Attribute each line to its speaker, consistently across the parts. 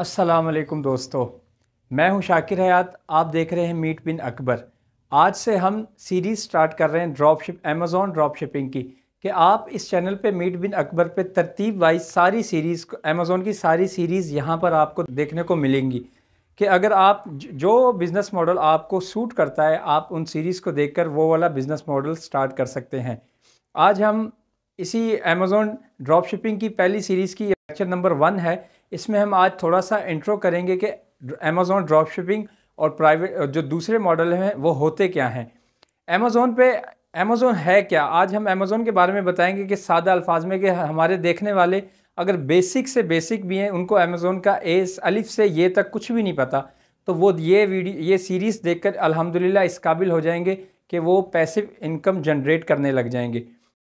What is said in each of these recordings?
Speaker 1: असलकम दोस्तों मैं हूं शाकिर हयात आप देख रहे हैं मीट बिन अकबर आज से हम सीरीज़ स्टार्ट कर रहे हैं drop ship Amazon drop shipping की कि आप इस चैनल पे मीट बिन अकबर पे तरतीब वाइज सारी सीरीज़ अमेज़ोन की सारी सीरीज़ यहाँ पर आपको देखने को मिलेंगी कि अगर आप जो बिज़नेस मॉडल आपको सूट करता है आप उन सीरीज़ को देख कर वो वाला बिज़नेस मॉडल स्टार्ट कर सकते हैं आज हम इसी अमेज़ोन ड्रॉप शिपिंग की पहली सीरीज़ की लेक्चर नंबर वन है इसमें हम आज थोड़ा सा इंट्रो करेंगे कि अमेज़ोन ड्रॉप शिपिंग और प्राइवेट जो दूसरे मॉडल हैं वो होते क्या हैं अमेज़ोन पे अमेज़ोन है क्या आज हम अमेज़ोन के बारे में बताएंगे कि सादा अल्फाज में कि हमारे देखने वाले अगर बेसिक से बेसिक भी हैं उनको अमेज़ोन का एस अलिफ से ये तक कुछ भी नहीं पता तो वो ये वीडियो ये सीरीज़ देख कर अलहमदिल्ला इस काबिल हो जाएंगे कि वो पैसिव इनकम जनरेट करने लग जाएंगे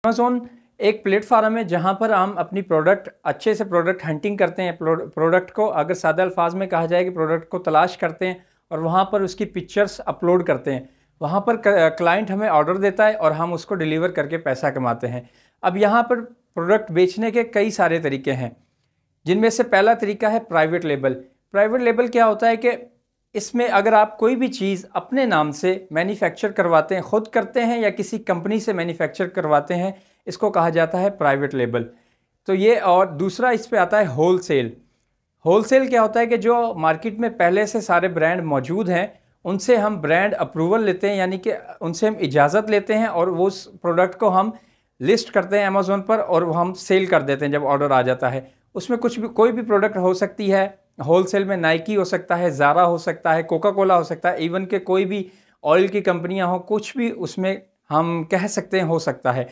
Speaker 1: अमेज़ोन एक प्लेटफार्म है जहाँ पर हम अपनी प्रोडक्ट अच्छे से प्रोडक्ट हंटिंग करते हैं प्रोडक्ट को अगर सादा अल्फाज में कहा जाए कि प्रोडक्ट को तलाश करते हैं और वहाँ पर उसकी पिक्चर्स अपलोड करते हैं वहाँ पर क्लाइंट हमें ऑर्डर देता है और हम उसको डिलीवर करके पैसा कमाते हैं अब यहाँ पर प्रोडक्ट बेचने के कई सारे तरीके हैं जिनमें से पहला तरीका है प्राइवेट लेबल प्राइवेट लेबल क्या होता है कि इसमें अगर आप कोई भी चीज़ अपने नाम से मैन्युफैक्चर करवाते हैं ख़ुद करते हैं या किसी कंपनी से मैन्युफैक्चर करवाते हैं इसको कहा जाता है प्राइवेट लेबल तो ये और दूसरा इस पर आता है होल सेल होल सेल क्या होता है कि जो मार्केट में पहले से सारे ब्रांड मौजूद हैं उनसे हम ब्रांड अप्रूवल लेते हैं यानी कि उनसे हम इजाज़त लेते हैं और वो उस प्रोडक्ट को हम लिस्ट करते हैं अमेज़ोन पर और वो हम सेल कर देते हैं जब ऑर्डर आ जाता है उसमें कुछ भी कोई भी प्रोडक्ट हो सकती है होल सेल में नाइकी हो सकता है ज़ारा हो सकता है कोका कोला हो सकता है इवन के कोई भी ऑयल की कंपनियां हों कुछ भी उसमें हम कह सकते हैं हो सकता है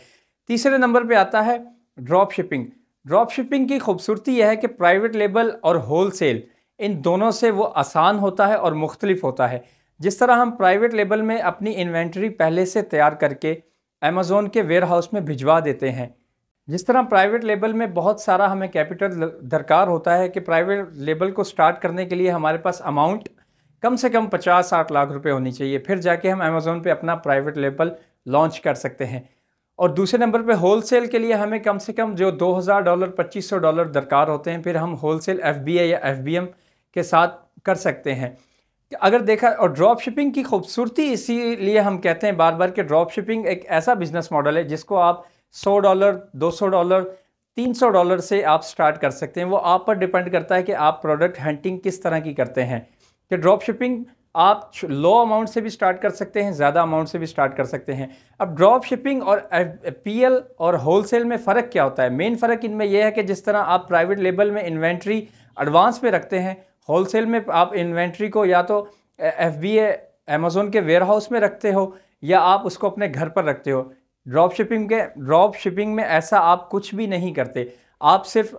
Speaker 1: तीसरे नंबर पे आता है ड्रॉप शिपिंग ड्रॉप शिपिंग की खूबसूरती यह है कि प्राइवेट लेबल और होल सेल इन दोनों से वो आसान होता है और मुख्तलिफ होता है जिस तरह हम प्राइवेट लेबल में अपनी इन्वेंट्री पहले से तैयार करके अमेज़ोन के वेयर हाउस में भिजवा देते हैं जिस तरह प्राइवेट लेबल में बहुत सारा हमें कैपिटल दरकार होता है कि प्राइवेट लेबल को स्टार्ट करने के लिए हमारे पास अमाउंट कम से कम पचास साठ लाख रुपए होनी चाहिए फिर जाके हम अमेज़ोन पे अपना प्राइवेट लेबल लॉन्च कर सकते हैं और दूसरे नंबर पे होलसेल के लिए हमें कम से कम जो 2000 डॉलर 2500 डॉलर दरकार होते हैं फिर हम होलसेल एफबीए या एफबीएम के साथ कर सकते हैं अगर देखा और ड्रॉप शिपिंग की खूबसूरती इसीलिए हम कहते हैं बार बार कि ड्रॉप शिपिंग एक ऐसा बिजनेस मॉडल है जिसको आप 100 डॉलर 200 डॉलर 300 डॉलर से आप स्टार्ट कर सकते हैं वो आप पर डिपेंड करता है कि आप प्रोडक्ट हंटिंग किस तरह की करते हैं कि ड्रॉप शिपिंग आप लो अमाउंट से भी स्टार्ट कर सकते हैं ज़्यादा अमाउंट से भी स्टार्ट कर सकते हैं अब ड्रॉप शिपिंग और पीएल eh, और होलसेल में फ़र्क क्या होता है मेन फ़र्क इनमें यह है कि जिस तरह आप प्राइवेट लेबल में इन्वेंट्री एडवांस में रखते हैं होलसेल में आप इन्वेंट्री को या तो एफ बी अमेज़ोन के वेयर हाउस में रखते हो या आप उसको अपने घर पर रखते हो ड्रॉप शिपिंग के ड्रॉप शिपिंग में ऐसा आप कुछ भी नहीं करते आप सिर्फ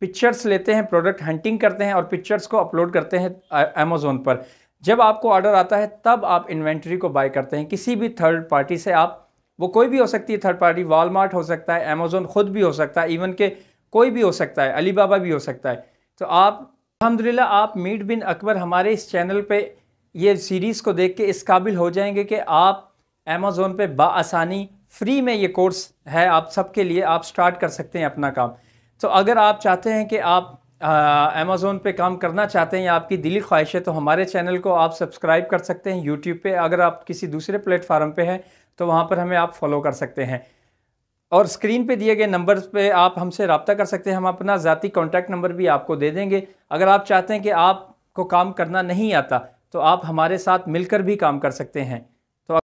Speaker 1: पिक्चर्स लेते हैं प्रोडक्ट हंटिंग करते हैं और पिक्चर्स को अपलोड करते हैं अमेज़ोन eh, पर जब आपको ऑर्डर आता है तब आप इन्वेंट्री को बाय करते हैं किसी भी थर्ड पार्टी से आप वो कोई भी हो सकती है थर्ड पार्टी वालमार्ट हो सकता है अमेज़ोन ख़ुद भी हो सकता है इवन के कोई भी हो सकता है अली बाबा भी हो सकता है तो आप अलहमदिल्ला आप मीट बिन अकबर हमारे इस चैनल पर ये सीरीज़ को देख के इस काबिल हो जाएंगे कि आप अमेज़ोन पे बासानी फ्री में ये कोर्स है आप सबके लिए आप स्टार्ट कर सकते हैं अपना काम तो अगर आप चाहते हैं कि आप अमेज़ोन पे काम करना चाहते हैं या आपकी दिली ख्वाहिश है तो हमारे चैनल को आप सब्सक्राइब कर सकते हैं यूट्यूब पे अगर आप किसी दूसरे प्लेटफार्म पे हैं तो वहाँ पर हमें आप फॉलो कर सकते हैं और स्क्रीन पे दिए गए नंबर पे आप हमसे रबता कर सकते हैं हम अपना ज़ाती कॉन्टैक्ट नंबर भी आपको दे देंगे अगर आप चाहते हैं कि आपको काम करना नहीं आता तो आप हमारे साथ मिलकर भी काम कर सकते हैं